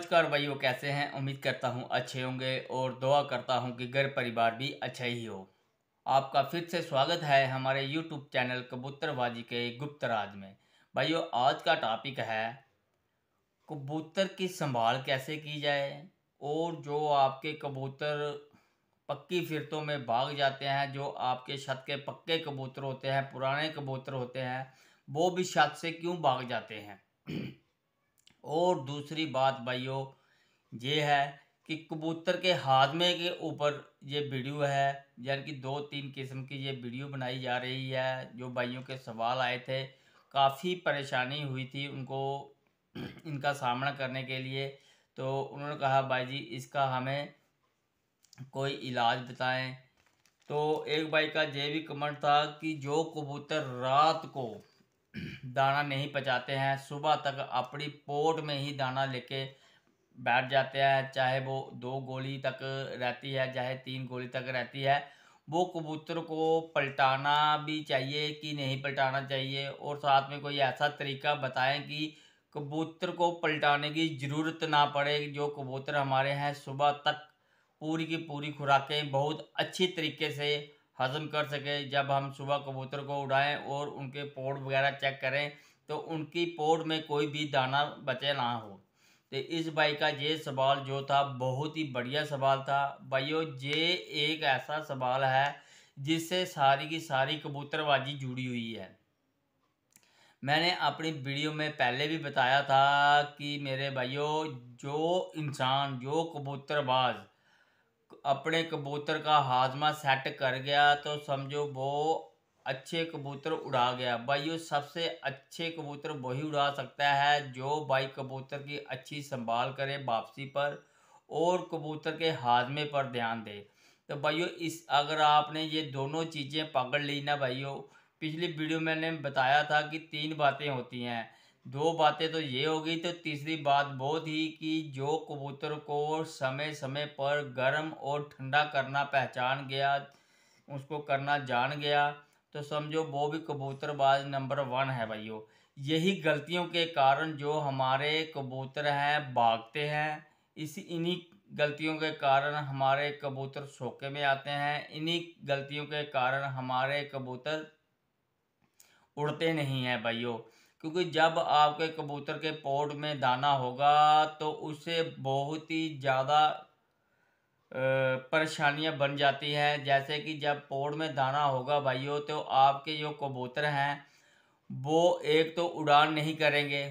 नमस्कार भाइयों कैसे हैं उम्मीद करता हूं अच्छे होंगे और दुआ करता हूं कि घर परिवार भी अच्छा ही हो आपका फिर से स्वागत है हमारे यूट्यूब चैनल कबूतरबाजी के गुप्त राज में भाइयों आज का टॉपिक है कबूतर की संभाल कैसे की जाए और जो आपके कबूतर पक्की फिरतों में भाग जाते हैं जो आपके छत के पक्के कबूतर होते हैं पुराने कबूतर होते हैं वो भी छत से क्यों भाग जाते हैं और दूसरी बात भाइयों ये है कि कबूतर के हाजमे के ऊपर ये वीडियो है यानी कि दो तीन किस्म की ये वीडियो बनाई जा रही है जो भाइयों के सवाल आए थे काफ़ी परेशानी हुई थी उनको इनका सामना करने के लिए तो उन्होंने कहा भाई जी इसका हमें कोई इलाज बताएं तो एक भाई का ये भी कमेंट था कि जो कबूतर रात को दाना नहीं पचाते हैं सुबह तक अपनी पोट में ही दाना लेके बैठ जाते हैं चाहे वो दो गोली तक रहती है चाहे तीन गोली तक रहती है वो कबूतर को पलटाना भी चाहिए कि नहीं पलटाना चाहिए और साथ में कोई ऐसा तरीका बताएं कि कबूतर को पलटाने की ज़रूरत ना पड़े जो कबूतर हमारे हैं सुबह तक पूरी की पूरी खुराकें बहुत अच्छी तरीके से हजम कर सके जब हम सुबह कबूतर को उड़ाएं और उनके पोड़ वगैरह चेक करें तो उनकी पोड़ में कोई भी दाना बचे ना हो तो इस भाई का ये सवाल जो था बहुत ही बढ़िया सवाल था भाइयों ये एक ऐसा सवाल है जिससे सारी की सारी कबूतरबाजी जुड़ी हुई है मैंने अपनी वीडियो में पहले भी बताया था कि मेरे भाइयों जो इंसान जो कबूतरबाज अपने कबूतर का हाजमा सेट कर गया तो समझो वो अच्छे कबूतर उड़ा गया भाई सबसे अच्छे कबूतर वही उड़ा सकता है जो भाई कबूतर की अच्छी संभाल करे वापसी पर और कबूतर के हाजमे पर ध्यान दे तो भाइयों इस अगर आपने ये दोनों चीज़ें पकड़ ली ना भाइयों पिछली वीडियो मैंने बताया था कि तीन बातें होती हैं दो बातें तो ये हो गई तो तीसरी बात बहुत ही कि जो कबूतर को समय समय पर गर्म और ठंडा करना पहचान गया उसको करना जान गया तो समझो वो भी कबूतरबाज नंबर वन है भाइयों यही गलतियों के कारण जो हमारे कबूतर हैं भागते हैं इसी इन्हीं गलतियों के कारण हमारे कबूतर सोके में आते हैं इन्हीं गलतियों के कारण हमारे कबूतर उड़ते नहीं हैं भाइयों क्योंकि जब आपके कबूतर के पोर्ट में दाना होगा तो उससे बहुत ही ज़्यादा परेशानियां बन जाती हैं जैसे कि जब पोर्ट में दाना होगा भाइयों तो आपके जो कबूतर हैं वो एक तो उड़ान नहीं करेंगे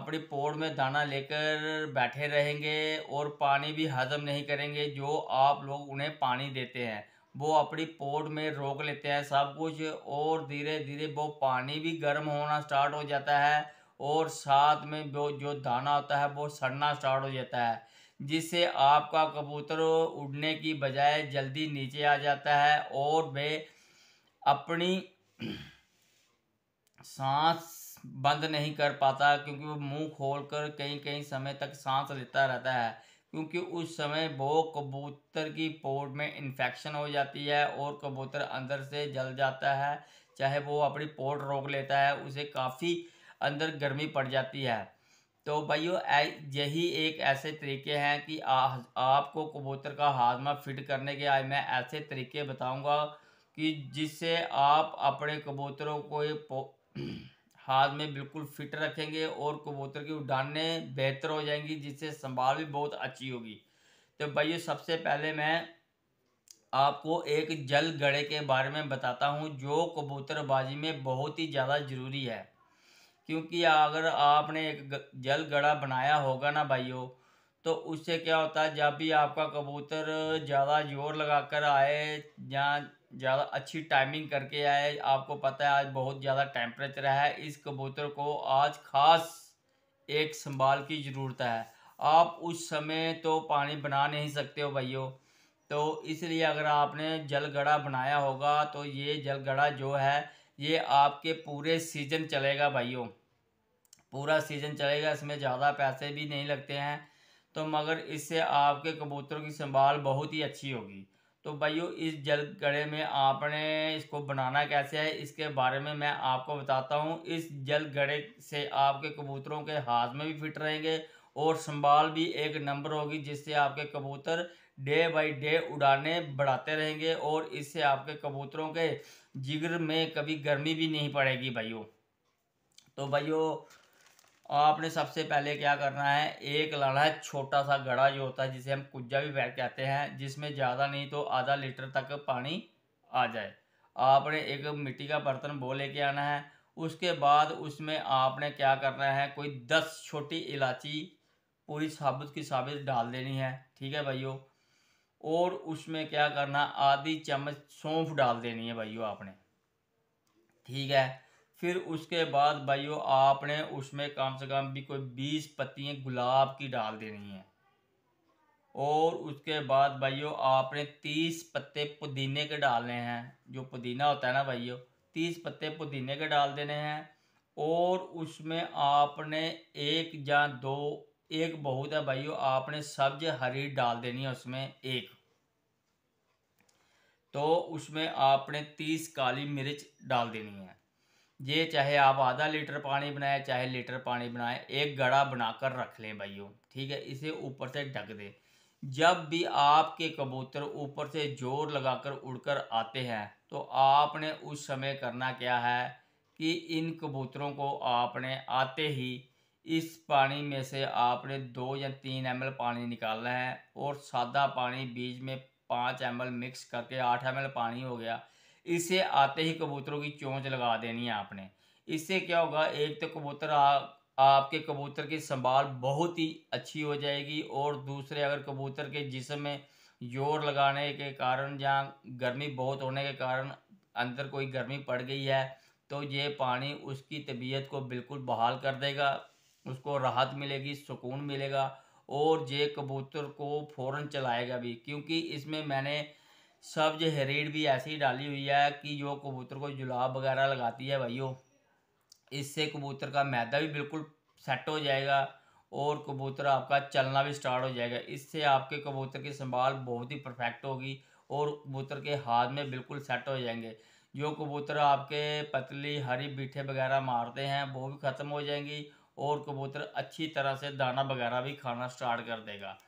अपनी पोड़ में दाना लेकर बैठे रहेंगे और पानी भी हजम नहीं करेंगे जो आप लोग उन्हें पानी देते हैं वो अपनी पोट में रोक लेते हैं सब कुछ और धीरे धीरे वो पानी भी गर्म होना स्टार्ट हो जाता है और साथ में वो जो दाना होता है वो सड़ना स्टार्ट हो जाता है जिससे आपका कबूतर उड़ने की बजाय जल्दी नीचे आ जाता है और वे अपनी सांस बंद नहीं कर पाता क्योंकि वो मुंह खोलकर कहीं कहीं समय तक सांस लेता रहता है क्योंकि उस समय वो कबूतर की पोट में इन्फेक्शन हो जाती है और कबूतर अंदर से जल जाता है चाहे वो अपनी पोट रोक लेता है उसे काफ़ी अंदर गर्मी पड़ जाती है तो भाइयों यही एक ऐसे तरीके हैं कि आ, आपको कबूतर का हाजमा फिट करने के आज मैं ऐसे तरीके बताऊंगा कि जिससे आप अपने कबूतरों को हाथ में बिल्कुल फिट रखेंगे और कबूतर की उड़ाने बेहतर हो जाएंगी जिससे संभाल भी बहुत अच्छी होगी तो भाइयों सबसे पहले मैं आपको एक जल गड़े के बारे में बताता हूँ जो कबूतरबाजी में बहुत ही ज़्यादा ज़रूरी है क्योंकि अगर आपने एक जल गड़ा बनाया होगा ना भाइयों तो उससे क्या होता है जब भी आपका कबूतर ज़्यादा जोर लगाकर आए या ज़्यादा अच्छी टाइमिंग करके आए आपको पता है आज बहुत ज़्यादा टेम्परेचर है इस कबूतर को आज ख़ास एक संभाल की ज़रूरत है आप उस समय तो पानी बना नहीं सकते हो भैया तो इसलिए अगर आपने जलगड़ा बनाया होगा तो ये जलगड़ा जो है ये आपके पूरे सीज़न चलेगा भाइयों पूरा सीज़न चलेगा इसमें ज़्यादा पैसे भी नहीं लगते हैं तो मगर इससे आपके कबूतरों की संभाल बहुत ही अच्छी होगी तो भाइयों इस जल गड़े में आपने इसको बनाना कैसे है इसके बारे में मैं आपको बताता हूँ इस जल गड़े से आपके कबूतरों के हाथ में भी फिट रहेंगे और संभाल भी एक नंबर होगी जिससे आपके कबूतर डे बाई डे उड़ाने बढ़ाते रहेंगे और इससे आपके कबूतरों के जिगर में कभी गर्मी भी नहीं पड़ेगी भाइयों तो भाइयों आपने सबसे पहले क्या करना है एक लाना है छोटा सा गड़ा जो होता है जिसे हम कुज्जा भी बैठ कहते हैं जिसमें ज़्यादा नहीं तो आधा लीटर तक पानी आ जाए आपने एक मिट्टी का बर्तन बो लेके आना है उसके बाद उसमें आपने क्या करना है कोई दस छोटी इलायची पूरी साबुत की साबित डाल देनी है ठीक है भाइयों और उसमें क्या करना आधी चम्मच सौंफ डाल देनी है भाइयों आपने ठीक है फिर उसके बाद भाइयों आपने उसमें कम से कम भी कोई बीस पत्तियाँ गुलाब की डाल देनी है और उसके बाद भाइयों आपने तीस पत्ते पुदीने के डालने हैं जो पुदीना होता है ना भाइयों तीस पत्ते पुदीने के डाल देने हैं और उसमें आपने एक या दो एक बहुत है भाइयों आपने सब्ज हरी डाल देनी है उसमें एक तो उसमें आपने तीस काली मिर्च डाल देनी है ये चाहे आप आधा लीटर पानी बनाए चाहे लीटर पानी बनाए एक गड़ा बनाकर रख लें भाइयों ठीक है इसे ऊपर से ढक दें जब भी आपके कबूतर ऊपर से जोर लगाकर उड़कर आते हैं तो आपने उस समय करना क्या है कि इन कबूतरों को आपने आते ही इस पानी में से आपने दो या तीन एम पानी निकालना है और सादा पानी बीज में पाँच एम मिक्स करके आठ एम पानी हो गया इसे आते ही कबूतरों की चोंच लगा देनी है आपने इससे क्या होगा एक तो कबूतर आपके कबूतर की संभाल बहुत ही अच्छी हो जाएगी और दूसरे अगर कबूतर के जिसम में जोर लगाने के कारण या गर्मी बहुत होने के कारण अंदर कोई गर्मी पड़ गई है तो ये पानी उसकी तबीयत को बिल्कुल बहाल कर देगा उसको राहत मिलेगी सुकून मिलेगा और ये कबूतर को फ़ौर चलाएगा भी क्योंकि इसमें मैंने सब जो है रेड भी ऐसे ही डाली हुई है कि जो कबूतर को जुलाब वगैरह लगाती है भाइयों इससे कबूतर का मैदा भी बिल्कुल सेट हो जाएगा और कबूतर आपका चलना भी स्टार्ट हो जाएगा इससे आपके कबूतर की संभाल बहुत ही परफेक्ट होगी और कबूतर के हाथ में बिल्कुल सेट हो जाएंगे जो कबूतर आपके पतली हरी बीठे वगैरह मारते हैं वो भी ख़त्म हो जाएंगी और कबूतर अच्छी तरह से दाना वगैरह भी खाना स्टार्ट कर देगा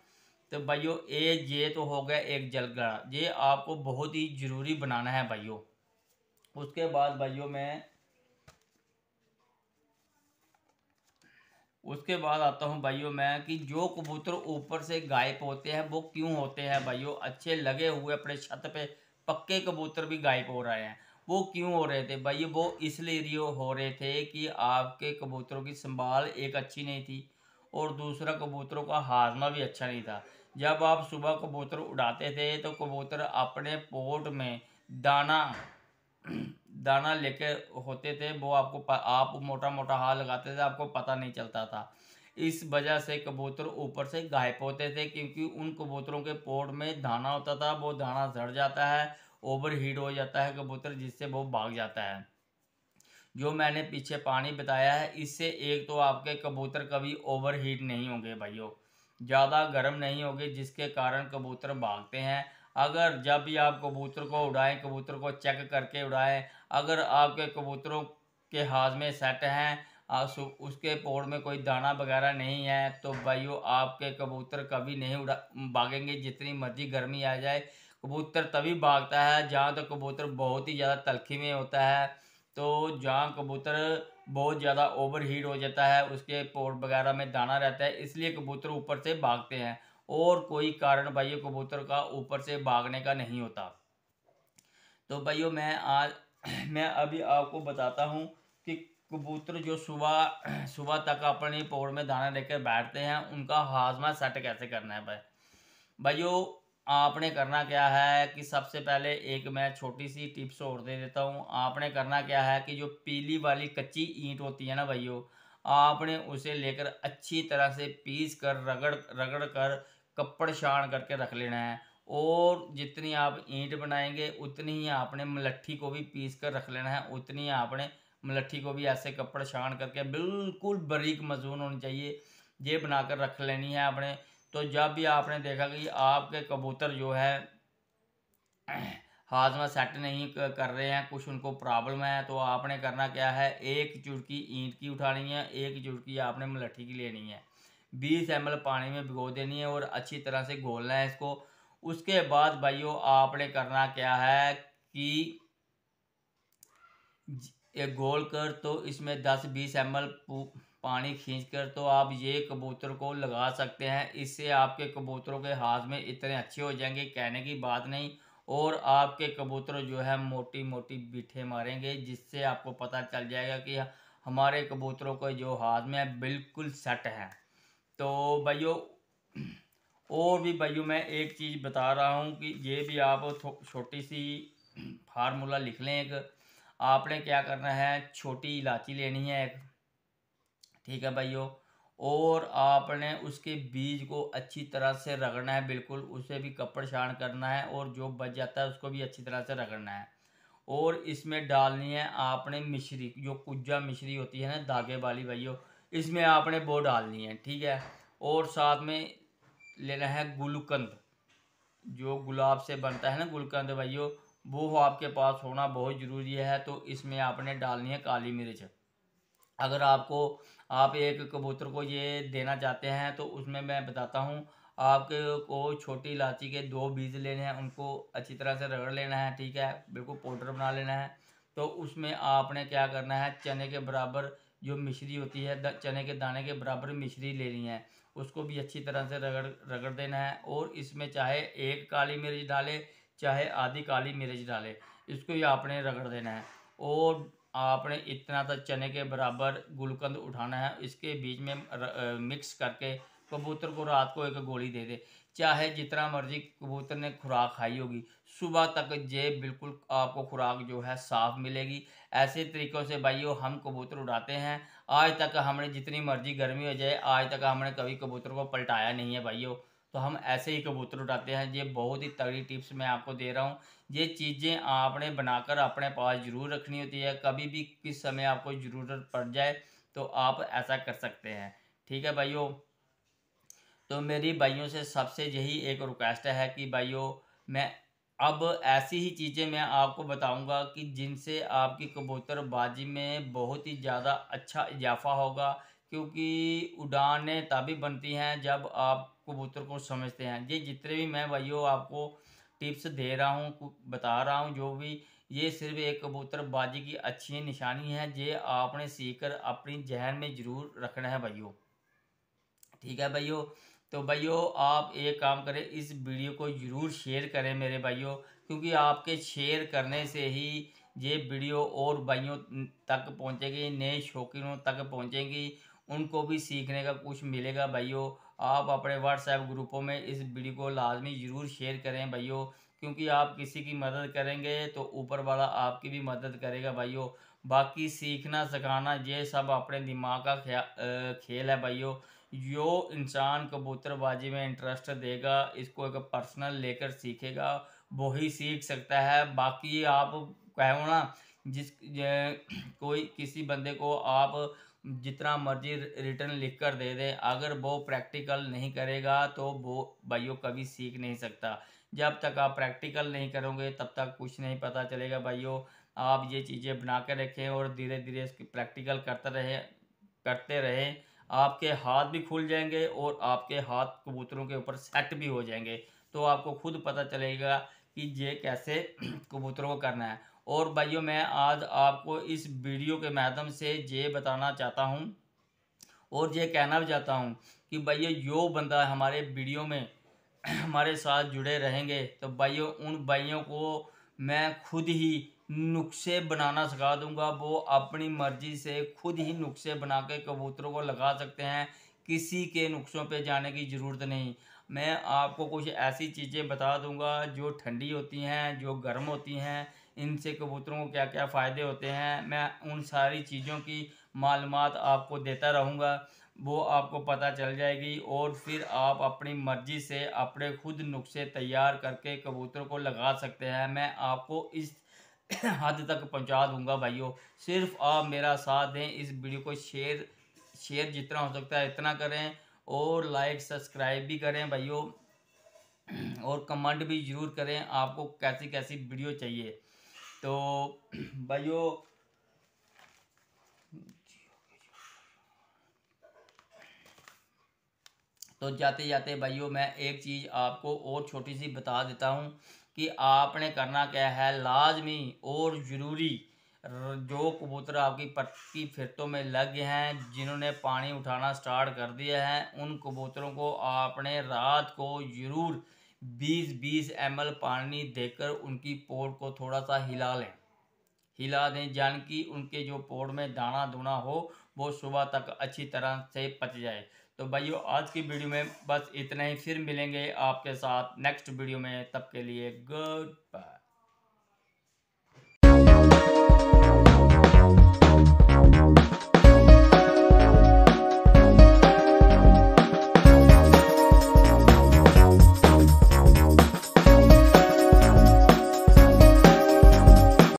तो भाइयों ए ये तो हो गया एक जलगड़ा ये आपको बहुत ही ज़रूरी बनाना है भाइयों उसके बाद भाइयों मैं उसके बाद आता हूँ भाइयों मैं कि जो कबूतर ऊपर से गायब होते हैं वो क्यों होते हैं भाइयों अच्छे लगे हुए अपने छत पे पक्के कबूतर भी गायब हो रहे हैं वो क्यों हो रहे थे भाई वो इसलिए हो रहे थे कि आपके कबूतरों की संभाल एक अच्छी नहीं थी और दूसरा कबूतरों का हाजमा भी अच्छा नहीं था जब आप सुबह कबूतर उड़ाते थे तो कबूतर अपने पोट में दाना दाना लेके होते थे वो आपको आप मोटा मोटा हाथ लगाते थे आपको पता नहीं चलता था इस वजह से कबूतर ऊपर से गायब होते थे क्योंकि उन कबूतरों के पोट में दाना होता था वो दाना झड़ जाता है ओवर हीट हो जाता है कबूतर जिससे वो भाग जाता है जो मैंने पीछे पानी बताया है इससे एक तो आपके कबूतर कभी ओवर हीट नहीं होंगे भाइयों ज़्यादा गर्म नहीं होगी जिसके कारण कबूतर भागते हैं अगर जब भी आप कबूतर को उड़ाएं कबूतर को चेक करके उड़ाएं अगर आपके कबूतरों के हाथ में सेट हैं उसके पोड़ में कोई दाना वगैरह नहीं है तो भाइयों आपके कबूतर कभी नहीं उड़ा भागेंगे जितनी मर्जी गर्मी आ जाए कबूतर तभी भागता है जहाँ तक तो कबूतर बहुत ही ज़्यादा तलखी में होता है तो जहाँ कबूतर बहुत ज़्यादा ओवर हीट हो जाता है उसके पोर्ट वगैरह में दाना रहता है इसलिए कबूतर ऊपर से भागते हैं और कोई कारण भाइयों कबूतर का ऊपर से भागने का नहीं होता तो भाइयों मैं आज मैं अभी आपको बताता हूँ कि कबूतर जो सुबह सुबह तक अपने पोड़ में दाना लेकर बैठते हैं उनका हाजमा सेट कैसे करना है भाई भाइयों आपने करना क्या है कि सबसे पहले एक मैं छोटी सी टिप्स और दे देता हूँ आपने करना क्या है कि जो पीली वाली कच्ची ईंट होती है ना भाइयों आपने उसे लेकर अच्छी तरह से पीस कर रगड़ रगड़ कर कपड़ छान करके रख लेना है और जितनी आप ईंट बनाएंगे उतनी ही आपने मलट्ठी को भी पीस कर रख लेना है उतनी ही आपने मलट्ठी को भी ऐसे कपड़ छान करके बिल्कुल बरीक मजून होनी चाहिए ये बनाकर रख लेनी है आपने तो जब भी आपने देखा कि आपके कबूतर जो है हाजमा सेट नहीं कर रहे हैं कुछ उनको प्रॉब्लम है तो आपने करना क्या है एक चुटकी ईंट की उठानी है एक चुटकी आपने मलट्ठी की लेनी है बीस एम पानी में भिगो देनी है और अच्छी तरह से घोलना है इसको उसके बाद भाइयों आपने करना क्या है कि घोल कर तो इसमें दस बीस एम पानी खींचकर तो आप ये कबूतर को लगा सकते हैं इससे आपके कबूतरों के हाथ में इतने अच्छे हो जाएंगे कहने की बात नहीं और आपके कबूतर जो है मोटी मोटी बीठे मारेंगे जिससे आपको पता चल जाएगा कि हमारे कबूतरों के जो हाथ में है बिल्कुल सेट है तो भाइयों और भी भाइयों मैं एक चीज़ बता रहा हूँ कि ये भी आप छोटी सी फार्मूला लिख लें एक आपने क्या करना है छोटी इलायची लेनी है एक ठीक है भाइयों और आपने उसके बीज को अच्छी तरह से रगड़ना है बिल्कुल उसे भी कपड़ छाण करना है और जो बच जाता है उसको भी अच्छी तरह से रगड़ना है और इसमें डालनी है आपने मिश्री जो कुजा मिश्री होती है ना धागे वाली भाइयों इसमें आपने वो डालनी है ठीक है और साथ में लेना है गुलकंद जो गुलाब से बनता है ना गुलकंद भाइयों वो आपके पास होना बहुत ज़रूरी है तो इसमें आपने डालनी है काली मिर्च अगर आपको आप एक कबूतर को ये देना चाहते हैं तो उसमें मैं बताता हूँ आपके को छोटी इलाची के दो बीज लेने हैं उनको अच्छी तरह से रगड़ लेना है ठीक है बिल्कुल पाउडर बना लेना है तो उसमें आपने क्या करना है चने के बराबर जो मिश्री होती है चने के दाने के बराबर मिश्री लेनी है उसको भी अच्छी तरह से रगड़ रगड़ देना है और इसमें चाहे एक काली मिर्च डाले चाहे आधी काली मिर्च डाले इसको ही आपने रगड़ देना है और आपने इतना तो चने के बराबर गुलकंद उठाना है इसके बीच में र, मिक्स करके कबूतर को रात को एक गोली दे दे चाहे जितना मर्जी कबूतर ने खुराक खाई होगी सुबह तक जे बिल्कुल आपको खुराक जो है साफ़ मिलेगी ऐसे तरीक़ों से भाइयों हम कबूतर उड़ाते हैं आज तक हमने जितनी मर्जी गर्मी हो जाए आज तक हमने कभी कबूतर को पलटाया नहीं है भाइयों तो हम ऐसे ही कबूतर उड़ाते हैं ये बहुत ही तगड़ी टिप्स मैं आपको दे रहा हूँ ये चीज़ें आपने बनाकर अपने पास ज़रूर रखनी होती है कभी भी किस समय आपको ज़रूरत पड़ जाए तो आप ऐसा कर सकते हैं ठीक है भाइयों तो मेरी भाइयों से सबसे यही एक रिक्वेस्ट है कि भाइयों मैं अब ऐसी ही चीज़ें मैं आपको बताऊंगा कि जिनसे आपकी कबूतरबाजी में बहुत ही ज़्यादा अच्छा इजाफा होगा क्योंकि उड़ानें तभी बनती हैं जब आप कबूतर को समझते हैं ये जितने भी मैं भाइयों आपको टिप्स दे रहा हूँ बता रहा हूँ जो भी ये सिर्फ एक कबूतरबाजी की अच्छी निशानी है ये आपने सीख कर अपनी जहन में ज़रूर रखना है भाइयों ठीक है भाइयों तो भाइयों आप एक काम करें इस वीडियो को ज़रूर शेयर करें मेरे भाइयों क्योंकि आपके शेयर करने से ही ये वीडियो और भाइयों तक पहुँचेगी नए शौकीनों तक पहुँचेगी उनको भी सीखने का कुछ मिलेगा भाइयों आप अपने व्हाट्सएप ग्रुपों में इस वीडियो को लाजमी ज़रूर शेयर करें भाइयों क्योंकि आप किसी की मदद करेंगे तो ऊपर वाला आपकी भी मदद करेगा भाइयों बाकी सीखना सिखाना ये सब अपने दिमाग का खेल है भाइयों जो इंसान कबूतरबाजी में इंटरेस्ट देगा इसको एक पर्सनल लेकर सीखेगा वही सीख सकता है बाकी आप कहो ना जिस कोई किसी बंदे को आप जितना मर्जी रिटर्न लिख कर दे दे अगर वो प्रैक्टिकल नहीं करेगा तो वो भाइयों कभी सीख नहीं सकता जब तक आप प्रैक्टिकल नहीं करोगे तब तक कुछ नहीं पता चलेगा भाइयों आप ये चीज़ें बना कर रखें और धीरे धीरे प्रैक्टिकल करते रहे करते रहें आपके हाथ भी खुल जाएंगे और आपके हाथ कबूतरों के ऊपर सेट भी हो जाएंगे तो आपको खुद पता चलेगा कि ये कैसे कबूतरों को करना है और भाइयों मैं आज आपको इस वीडियो के माध्यम से ये बताना चाहता हूँ और ये कहना भी चाहता हूँ कि भाइयों यो बंदा हमारे वीडियो में हमारे साथ जुड़े रहेंगे तो भाइयों उन भाइयों को मैं खुद ही नुस्खे बनाना सिखा दूंगा वो अपनी मर्जी से खुद ही नुस्खे बना के कबूतरों को लगा सकते हैं किसी के नुस्खों पे जाने की ज़रूरत नहीं मैं आपको कुछ ऐसी चीज़ें बता दूंगा जो ठंडी होती हैं जो गर्म होती हैं इनसे कबूतरों को क्या क्या फ़ायदे होते हैं मैं उन सारी चीज़ों की मालूम आपको देता रहूँगा वो आपको पता चल जाएगी और फिर आप अपनी मर्ज़ी से अपने खुद नुस्खे तैयार करके कबूतर को लगा सकते हैं मैं आपको इस हद तक पहुंचा दूंगा भाइयों सिर्फ आप मेरा साथ दें इस वीडियो को शेयर शेयर जितना हो सकता है इतना करें और लाइक सब्सक्राइब भी करें भाइयों और कमेंट भी ज़रूर करें आपको कैसी कैसी वीडियो चाहिए तो भाइयों तो जाते जाते भाइयो मैं एक चीज़ आपको और छोटी सी बता देता हूँ कि आपने करना क्या है लाजमी और ज़रूरी जो कबूतर आपकी पट्टी फिरतों में लग गए हैं जिन्होंने पानी उठाना स्टार्ट कर दिया है उन कबूतरों को आपने रात को ज़रूर बीस बीस एम पानी देकर उनकी पोड़ को थोड़ा सा हिला लें हिला दें जान कि उनके जो पोड़ में दाना दुना हो वो सुबह तक अच्छी तरह से पच जाए तो भाइयों आज की वीडियो में बस इतना ही फिर मिलेंगे आपके साथ नेक्स्ट वीडियो में तब के लिए गुड बाय